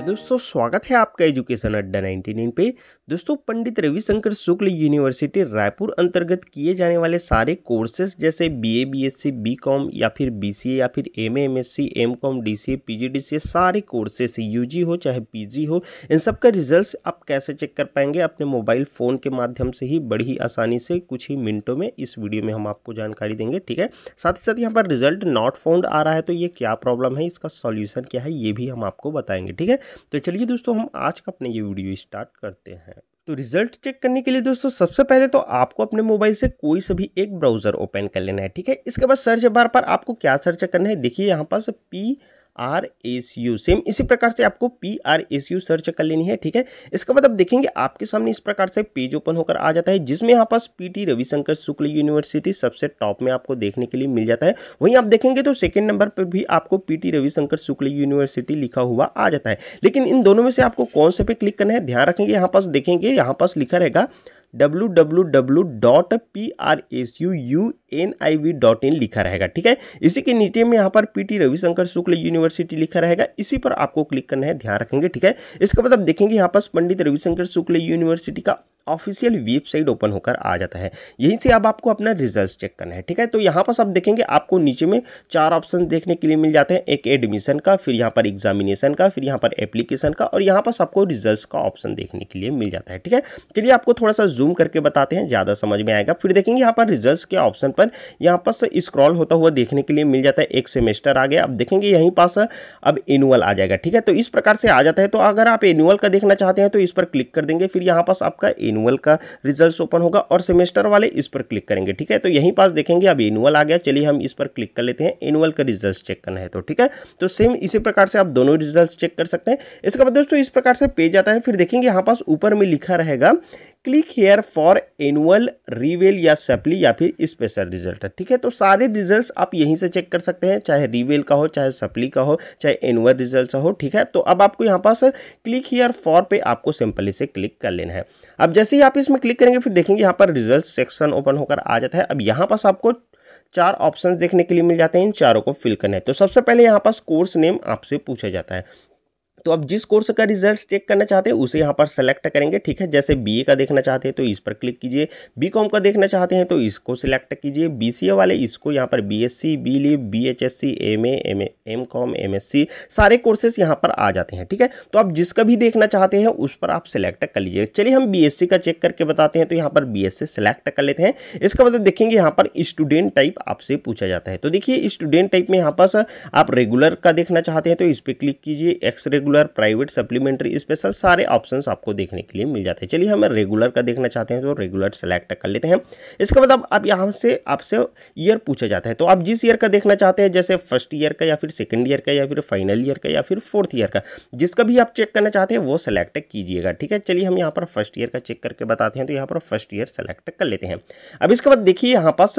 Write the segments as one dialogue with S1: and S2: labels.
S1: hello दोस्तों स्वागत है आपका एजुकेशन अड्डा 99 पे दोस्तों पंडित रविशंकर शुक्ल यूनिवर्सिटी रायपुर अंतर्गत किए जाने वाले सारे कोर्सेज जैसे बीए बीएससी बीकॉम या फिर बीसीए या फिर MA MSc MCom DCA PGDCA सारे कोर्सेस यूजी हो चाहे पीजी हो इन सब का रिजल्ट आप कैसे चेक कर पाएंगे अपने मोबाइल फ़ोन के माध्यम से ही बड़ी आसानी से कुछ ही मिनटों में इस वीडियो में हम आपको जानकारी देंगे ठीक है साथ ही साथ यहाँ पर रिजल्ट नॉट फाउंड आ रहा है तो ये क्या प्रॉब्लम है इसका सॉल्यूशन क्या है ये भी हम आपको बताएंगे ठीक है तो चलिए दोस्तों हम आज का अपने ये वीडियो स्टार्ट करते हैं तो रिजल्ट चेक करने के लिए दोस्तों सबसे पहले तो आपको अपने मोबाइल से कोई सभी भी एक ब्राउज़र ओपन कर लेना है ठीक है इसके बाद सर्च बार पर आपको क्या सर्च करना है देखिए यहाँ पास P R S U same इसी प्रकार से आपको P R S U search कर लेनी है ठीक है बाद आप देखेंगे आपके सामने इस प्रकार से पेज ओपन होकर आ जाता है जिसमें यहाँ पास P T Ravishankar Shukla university सबसे टॉप में आपको देखने के लिए मिल जाता है वहीं आप देखेंगे तो सेकेंड नंबर पर भी आपको P T Ravishankar Shukla university लिखा हुआ आ जाता है लेकिन इन दोनों में से आपको कौन से पे क्लिक करना है ध्यान रखेंगे यहाँ पास देखेंगे यहाँ पास लिखा रहेगा W W W dot P R S U U N I V dot in लिखा रहेगा ठीक है इसी के नीचे में यहाँ पर P T Ravishankar Shukla university लिखा रहेगा इसी पर आपको क्लिक करना है ध्यान रखेंगे ठीक है बाद मतलब आप देखेंगे यहाँ पर पंडित रविशंकर शुक्ल यूनिवर्सिटी का ऑफिशियल वेबसाइट ओपन होकर आ जाता है यहीं से अब आप आपको अपना रिजल्ट चेक करना है ठीक है तो यहाँ पर आप देखेंगे आपको नीचे में चार ऑप्शन देखने के लिए मिल जाते हैं एक एडमिशन का फिर यहाँ पर एग्जामिनेशन का फिर यहाँ पर एप्लीकेशन का और यहाँ पर आपको रिजल्ट का ऑप्शन देखने के लिए मिल जाता है ठीक है चलिए आपको थोड़ा सा जूम करके बताते हैं ज़्यादा समझ में आएगा फिर देखेंगे यहाँ पर रिजल्ट के ऑप्शन पर यहाँ पर स्क्रॉल होता हुआ देखने के लिए मिल जाता है एक सेमेस्टर आ गया अब देखेंगे यहीं पास अब एनुअल आ जाएगा ठीक है तो इस प्रकार से आ जाता है तो अगर आप एनुअल का देखना चाहते हैं तो इस पर क्लिक कर देंगे फिर यहाँ पास आपका एनुअल का रिजल्ट ओपन होगा और सेमेस्टर वाले इस पर क्लिक करेंगे ठीक है तो यहीं पास देखेंगे अब एनुअल आ गया चलिए हम इस पर क्लिक कर लेते हैं एनुअल का रिजल्ट चेक करना है तो ठीक है तो सेम इसी प्रकार से आप दोनों रिजल्ट चेक कर सकते हैं इसके बाद दोस्तों इस प्रकार से पेज आता है फिर देखेंगे यहाँ पास ऊपर में लिखा रहेगा click here for annual reval या सप्ली या फिर स्पेशल रिजल्ट ठीक है तो सारे रिजल्ट आप यहीं से चेक कर सकते हैं चाहे रिवेल का हो चाहे सप्ली का हो चाहे एनुअल रिजल्ट हो ठीक है तो अब आपको यहाँ पास क्लिक हेयर फॉर पे आपको सिंपली से क्लिक कर लेना है अब जैसे ही आप इसमें क्लिक करेंगे फिर देखेंगे यहाँ पर रिजल्ट सेक्शन ओपन होकर आ जाता है अब यहाँ पास आपको चार ऑप्शंस देखने के लिए मिल जाते हैं इन चारों को फिल करना है तो सबसे पहले यहाँ पास कोर्स नेम आपसे पूछा जाता है तो अब जिस कोर्स का रिजल्ट चेक करना चाहते हैं उसे यहाँ पर सेलेक्ट करेंगे ठीक है जैसे बी का देखना चाहते हैं तो इस पर क्लिक कीजिए कॉम का देखना चाहते हैं तो इसको सिलेक्ट कीजिए ए वाले इसको यहाँ पर B S C B lib B H S C M M M com M S C सारे कोर्सेस यहाँ पर आ जाते हैं ठीक है तो आप जिसका भी देखना चाहते हैं उस पर आप सिलेक्ट कर लीजिए चलिए हम सी का चेक करके बताते हैं तो यहाँ पर सी सेलेक्ट कर लेते हैं इसका मतलब देखेंगे यहाँ पर स्टूडेंट टाइप आपसे पूछा जाता है तो देखिए स्टूडेंट टाइप में यहाँ पर आप रेगुलर का देखना चाहते हैं तो इस पर क्लिक कीजिए ex regular regular private supplementary special सारे ऑप्शंस आपको देखने के लिए मिल जाते हैं चलिए हमें रेगुलर का देखना चाहते हैं तो रेगुलर सेलेक्ट कर लेते हैं इसके बाद अब आप यहाँ से आपसे ईयर पूछा जाता है तो आप जिस ईयर का देखना चाहते हैं जैसे फर्स्ट ईयर का या फिर सेकेंड ईयर का या फिर फाइनल ईयर का या फिर फोर्थ ईयर का जिसका भी आप चेक करना चाहते हैं वो सेलेक्ट कीजिएगा ठीक है चलिए हम यहाँ पर फर्स्ट ईयर का चेक करके बताते हैं तो यहाँ पर फर्स्ट ईयर सेलेक्ट कर लेते हैं अब इसके बाद देखिए यहाँ पास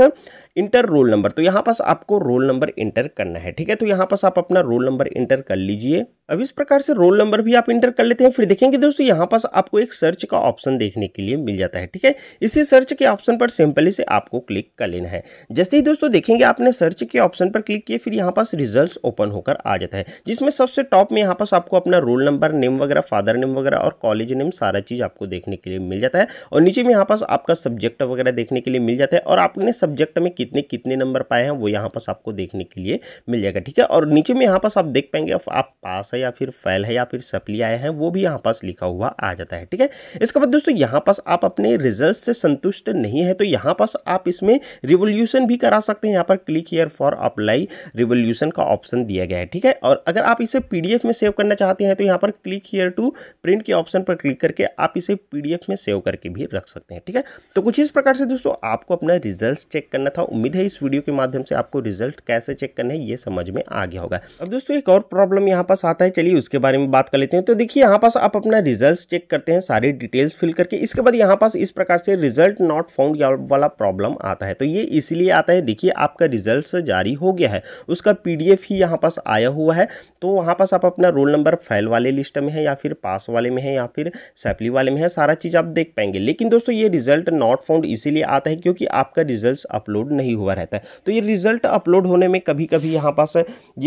S1: इंटर रोल नंबर तो यहाँ पास आपको रोल नंबर इंटर करना है ठीक है तो यहाँ पास आप अपना रोल नंबर इंटर कर लीजिए अब इस प्रकार से रोल नंबर भी आप इंटर कर लेते हैं फिर देखेंगे दोस्तों यहाँ पास आपको एक सर्च का ऑप्शन देखने के लिए मिल जाता है ठीक है इसी सर्च के ऑप्शन पर सिंपली से आपको क्लिक कर लेना है जैसे ही दोस्तों देखेंगे आपने सर्च के ऑप्शन पर क्लिक किए फिर यहाँ पास रिजल्ट ओपन होकर आ जाता है जिसमें सबसे टॉप में यहाँ पास आपको अपना रोल नंबर नेम वगैरह फादर नेम वगैरह और कॉलेज नेम सारा चीज़ आपको देखने के लिए मिल जाता है और नीचे में यहाँ पास आपका सब्जेक्ट वगैरह देखने के लिए मिल जाता है और आपने सब्जेक्ट में कितने कितने नंबर पाए हैं वो यहाँ पास आपको देखने के लिए मिल जाएगा ठीक है और नीचे में यहाँ पास आप देख पाएंगे आप पास है या फिर फैल है या फिर सप्ली आए हैं वो भी यहाँ पास लिखा हुआ आ जाता है ठीक है इसके बाद दोस्तों यहाँ पास आप अपने रिजल्ट से संतुष्ट नहीं है तो यहाँ पास आप इसमें रिवोल्यूशन भी करा सकते हैं यहाँ पर click here for apply revolution का ऑप्शन दिया गया है ठीक है और अगर आप इसे पी में सेव करना चाहते हैं तो यहाँ पर क्लिक हेयर टू प्रिंट के ऑप्शन पर क्लिक करके आप इसे पी में सेव करके भी रख सकते हैं ठीक है तो कुछ इस प्रकार से दोस्तों आपको अपना रिजल्ट चेक करना था उम्मीद है इस वीडियो के माध्यम से आपको रिजल्ट कैसे चेक करना है ये समझ में आ गया होगा अब दोस्तों एक और प्रॉब्लम यहाँ पास आता है चलिए उसके बारे में बात कर लेते हैं तो देखिए यहाँ पास आप अपना रिजल्ट चेक करते हैं सारी डिटेल्स फिल करके इसके बाद यहाँ पास इस प्रकार से रिजल्ट नॉट फाउंड वाला प्रॉब्लम आता है तो ये इसलिए आता है देखिए आपका रिजल्ट जारी हो गया है उसका पी ही यहाँ पास आया हुआ है तो वहाँ पास आप अपना रोल नंबर फाइल वाले लिस्ट में है या फिर पास वाले में है या फिर सैपली वाले में है सारा चीज़ आप देख पाएंगे लेकिन दोस्तों ये रिजल्ट नॉट फाउंड इसीलिए आता है क्योंकि आपका रिजल्ट अपलोड नहीं हुआ रहता है तो ये रिजल्ट अपलोड होने में कभी कभी यहाँ पास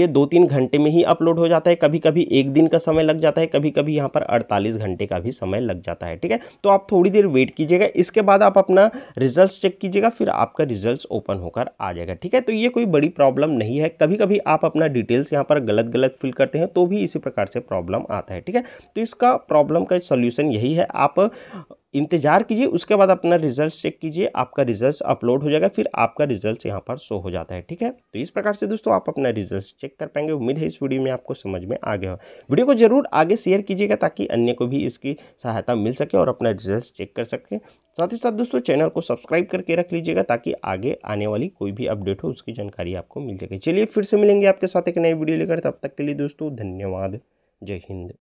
S1: ये दो तीन घंटे में ही अपलोड हो जाता है कभी कभी एक दिन का समय लग जाता है कभी कभी यहाँ पर अड़तालीस घंटे का भी समय लग जाता है ठीक है तो आप थोड़ी देर वेट कीजिएगा इसके बाद आप अपना रिजल्ट चेक कीजिएगा फिर आपका रिजल्ट ओपन होकर आ जाएगा ठीक है तो ये कोई बड़ी प्रॉब्लम नहीं है कभी कभी आप अपना डिटेल्स यहाँ पर गलत गलत फिल करते हैं तो भी इसी प्रकार से प्रॉब्लम आता है ठीक है तो इसका प्रॉब्लम का सोल्यूशन यही है आप इंतज़ार कीजिए उसके बाद अपना रिजल्ट चेक कीजिए आपका रिजल्ट अपलोड हो जाएगा फिर आपका रिजल्ट यहाँ पर शो हो जाता है ठीक है तो इस प्रकार से दोस्तों आप अपना रिजल्ट चेक कर पाएंगे उम्मीद है इस वीडियो में आपको समझ में आ गया हो वीडियो को जरूर आगे शेयर कीजिएगा ताकि अन्य को भी इसकी सहायता मिल सके और अपना रिजल्ट चेक कर सके साथ ही साथ दोस्तों चैनल को सब्सक्राइब करके रख लीजिएगा ताकि आगे आने वाली कोई भी अपडेट हो उसकी जानकारी आपको मिल सके चलिए फिर से मिलेंगे आपके साथ एक नई वीडियो लेकर तब तक के लिए दोस्तों धन्यवाद जय हिंद